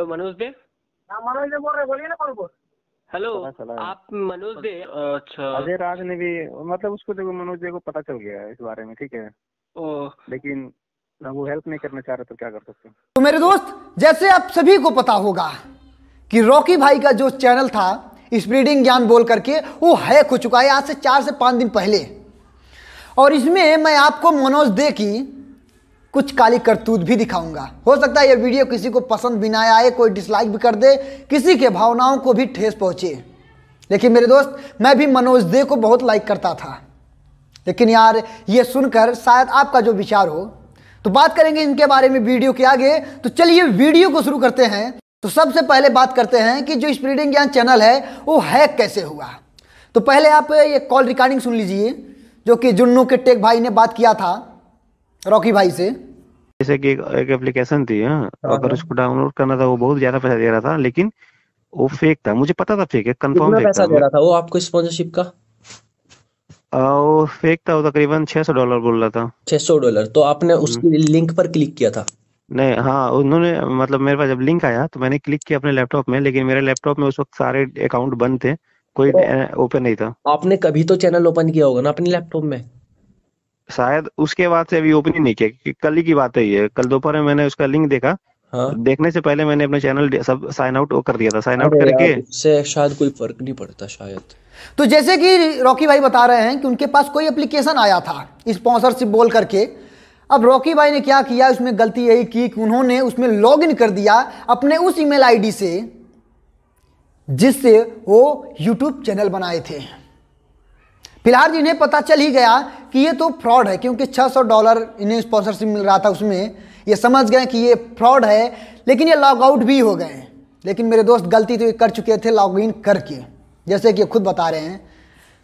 Hello Manoj देव हाँ, मनोज देव बोल रहे बोलिए ना कौन बोल हेलो आप मनोज देव अच्छा अजय राज ने भी मतलब उसको देखो मनोज देव को पता चल गया है इस बारे में ठीक है ओ लेकिन वो हेल्प नहीं करना चाह रहे तो क्या कर सकते तो मेरे दोस्त जैसे आप सभी को पता होगा कि रॉकी भाई का जो चैनल था स्प्रीडिंग ज्ञान बोल करके वो हैक हो चुका है आज से चार से पांच दिन पहले और इसमें मैं आपको मनोज दे की कुछ काली करतूत भी दिखाऊंगा हो सकता है यह वीडियो किसी को पसंद भी ना आए कोई डिसलाइक भी कर दे किसी के भावनाओं को भी ठेस पहुँचे लेकिन मेरे दोस्त मैं भी मनोज दे को बहुत लाइक करता था लेकिन यार ये सुनकर शायद आपका जो विचार हो तो बात करेंगे इनके बारे में वीडियो के आगे तो चलिए वीडियो को शुरू करते हैं तो सबसे पहले बात करते हैं कि जो स्प्रीडिंग ज्ञान चैनल है वो हैक कैसे हुआ तो पहले आप ये कॉल रिकॉर्डिंग सुन लीजिए जो कि जुन्नू के टेक भाई ने बात किया था रॉकी भाई से जैसे कि एक एप्लीकेशन थी हाँ। हाँ, अगर हाँ। उसको डाउनलोड करना था वो बहुत ज्यादा पैसा दे रहा था लेकिन वो फेक था मुझे पता था फेक है कंफर्म फेक था, दे रहा था वो आपको स्पॉन्सरशिप का वो फेक था वो तकरीबन छह सौ डॉलर बोल रहा था छह सौ डॉलर तो आपने हम्म। उसकी लिंक पर क्लिक किया था नहीं हाँ उन्होंने मतलब मेरे पास जब लिंक आया तो मैंने क्लिक किया अपने लैपटॉप में लेकिन मेरे लैपटॉप में उस वक्त सारे अकाउंट बंद थे कोई ओपन नहीं था आपने कभी तो चैनल ओपन किया होगा ना अपने लैपटॉप में शायद उसके बाद से अभी ओपन ही नहीं किया क्योंकि कल ही की बात है ये कल दोपहर में मैंने उसका लिंक देखा हाँ? देखने से पहले मैंने अपने चैनल सब साइन आउट कर दिया था साइन आउट करके से शायद कोई फर्क नहीं पड़ता शायद तो जैसे कि रॉकी भाई बता रहे हैं कि उनके पास कोई एप्लीकेशन आया था स्पॉन्सरशिप बोल करके अब रॉकी भाई ने क्या किया उसमें गलती यही की कि उन्होंने उसमें लॉग कर दिया अपने उस ईमेल आईडी से जिससे वो यूट्यूब चैनल बनाए थे फिलहाल इन्हें पता चल ही गया कि ये तो फ्रॉड है क्योंकि 600 डॉलर इन्हें स्पॉन्सरशिप मिल रहा था उसमें ये समझ गए कि ये फ्रॉड है लेकिन ये लॉगआउट भी हो गए लेकिन मेरे दोस्त गलती तो ये कर चुके थे लॉग इन करके जैसे कि खुद बता रहे हैं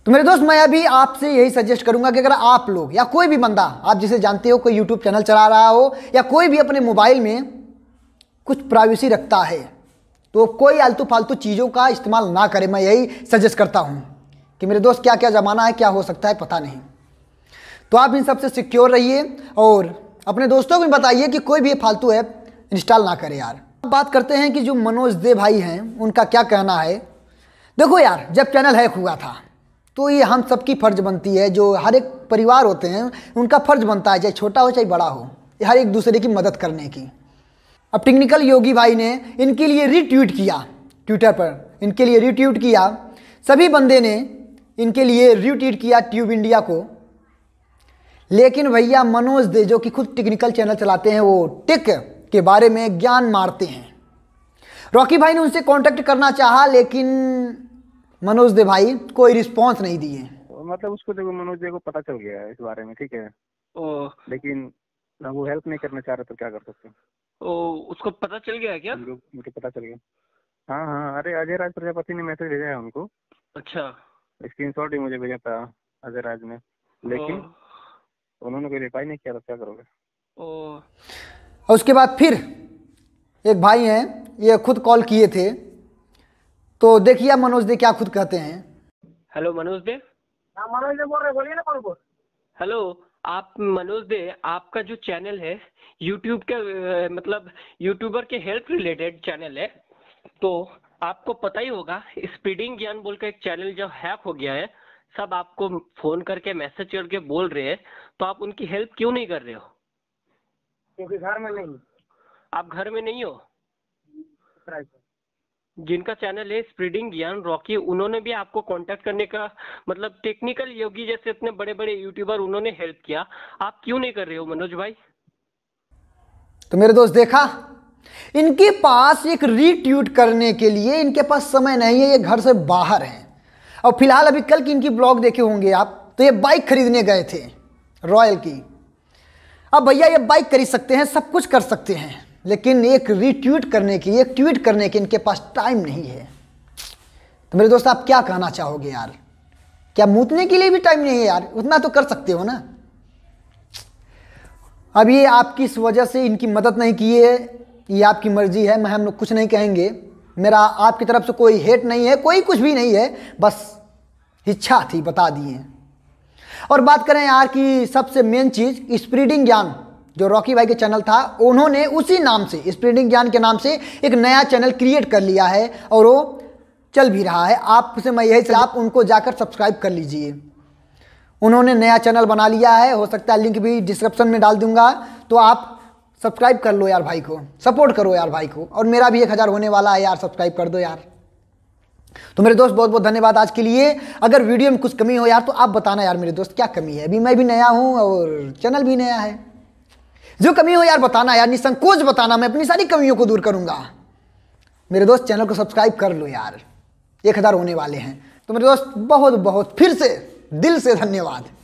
तो मेरे दोस्त मैं अभी आपसे यही सजेस्ट करूंगा कि अगर आप लोग या कोई भी बंदा आप जिसे जानते हो कोई यूट्यूब चैनल चला रहा हो या कोई भी अपने मोबाइल में कुछ प्राइवेसी रखता है तो कोई आलतू फालतू चीज़ों का इस्तेमाल ना करें मैं यही सजेस्ट करता हूँ कि मेरे दोस्त क्या क्या ज़माना है क्या हो सकता है पता नहीं तो आप इन सबसे सिक्योर रहिए और अपने दोस्तों को भी बताइए कि कोई भी फालतू ऐप इंस्टॉल ना करे यार अब बात करते हैं कि जो मनोज दे भाई हैं उनका क्या कहना है देखो यार जब चैनल हैक हुआ था तो ये हम सबकी फ़र्ज बनती है जो हर एक परिवार होते हैं उनका फ़र्ज बनता है चाहे छोटा हो चाहे बड़ा हो हर एक दूसरे की मदद करने की अब टेक्निकल योगी भाई ने इनके लिए रीट्वीट किया ट्विटर पर इनके लिए रीट्वीट किया सभी बंदे ने इनके लिए रिट्वीट किया ट्यूब इंडिया को लेकिन भैया मनोज दे जो कि खुद टेक्निकल चैनल चलाते हैं वो टिक के बारे में ज्ञान मारते हैं रॉकी भाई ने उनसे कांटेक्ट करना चाहा लेकिन मनोज दे भाई कोई रिस्पांस नहीं दिए मतलब उसको देखो मनोज दे को पता चल गया है इस बारे में ठीक है ओ लेकिन वो हेल्प नहीं करना चाह रहे तो क्या कर सकते ओ उसको पता चल गया क्या मुझे पता चल गया हाँ हाँ अरे अजय राज प्रजापति ने मैसेज भेजा है उनको अच्छा स्क्रीनशॉट ही मुझे भेजा था अजय राज ने लेकिन उन्होंने कोई रिप्लाई नहीं किया तो क्या करोगे और उसके बाद फिर एक भाई हैं ये खुद कॉल किए थे तो देखिए मनोज दे क्या खुद कहते हैं हेलो मनोज दे हाँ मनोज दे बोल रहे बोलिए ना कौन बोल हेलो आप मनोज दे आपका जो चैनल है यूट्यूब के मतलब यूट्यूबर के हेल्थ रिलेटेड चैनल है तो आपको पता ही होगा स्पीडिंग ज्ञान बोल का एक चैनल जब हैक हो गया है सब आपको फोन करके मैसेज करके बोल रहे हैं तो आप उनकी हेल्प क्यों नहीं कर रहे हो क्योंकि घर में नहीं आप घर में नहीं हो जिनका चैनल है स्प्रीडिंग ज्ञान रॉकी उन्होंने भी आपको कांटेक्ट करने का मतलब टेक्निकल योगी जैसे इतने बड़े बड़े यूट्यूबर उन्होंने हेल्प किया आप क्यों नहीं कर रहे हो मनोज भाई तो मेरे दोस्त देखा इनके पास एक रीट्यूट करने के लिए इनके पास समय नहीं है ये घर से बाहर हैं और फिलहाल अभी कल की इनकी ब्लॉग देखे होंगे आप तो ये बाइक खरीदने गए थे रॉयल की अब भैया ये बाइक खरीद सकते हैं सब कुछ कर सकते हैं लेकिन एक रीट्यूट करने की एक ट्वीट करने की इनके पास टाइम नहीं है तो मेरे दोस्त आप क्या कहना चाहोगे यार क्या मूतने के लिए भी टाइम नहीं है यार उतना तो कर सकते हो ना अब ये आपकी इस वजह से इनकी मदद नहीं की है ये आपकी मर्जी है मैं हम लोग कुछ नहीं कहेंगे मेरा आपकी तरफ से कोई हेट नहीं है कोई कुछ भी नहीं है बस इच्छा थी बता दिए और बात करें यार कि सबसे मेन चीज़ स्प्रीडिंग ज्ञान जो रॉकी भाई के चैनल था उन्होंने उसी नाम से स्प्रीडिंग ज्ञान के नाम से एक नया चैनल क्रिएट कर लिया है और वो चल भी रहा है आपसे मैं यही आप उनको जाकर सब्सक्राइब कर लीजिए उन्होंने नया चैनल बना लिया है हो सकता है लिंक भी डिस्क्रिप्शन में डाल दूंगा तो आप सब्सक्राइब कर लो यार भाई को सपोर्ट करो यार भाई को और मेरा भी एक हज़ार होने वाला है यार सब्सक्राइब कर दो यार तो मेरे दोस्त बहुत बहुत धन्यवाद आज के लिए अगर वीडियो में कुछ कमी हो यार तो आप बताना यार मेरे दोस्त क्या कमी है अभी मैं भी नया हूँ और चैनल भी नया है जो कमी हो यार बताना यार निसंकोच बताना मैं अपनी सारी कमियों को दूर करूँगा मेरे दोस्त चैनल को सब्सक्राइब कर लो यार एक हज़ार होने वाले हैं तो मेरे दोस्त बहुत बहुत फिर से दिल से धन्यवाद